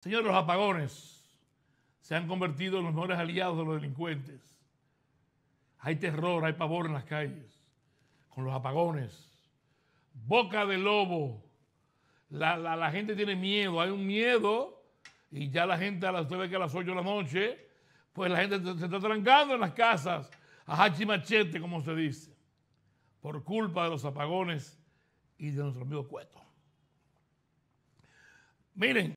señores los apagones se han convertido en los mejores aliados de los delincuentes. Hay terror, hay pavor en las calles con los apagones. Boca de lobo. La, gente tiene miedo, hay un miedo y ya la gente a las, usted ve que a las 8 de la noche, pues la gente se está trancando en las casas a hachi machete, como se dice, por culpa de los apagones y de nuestro amigo Cueto. Miren,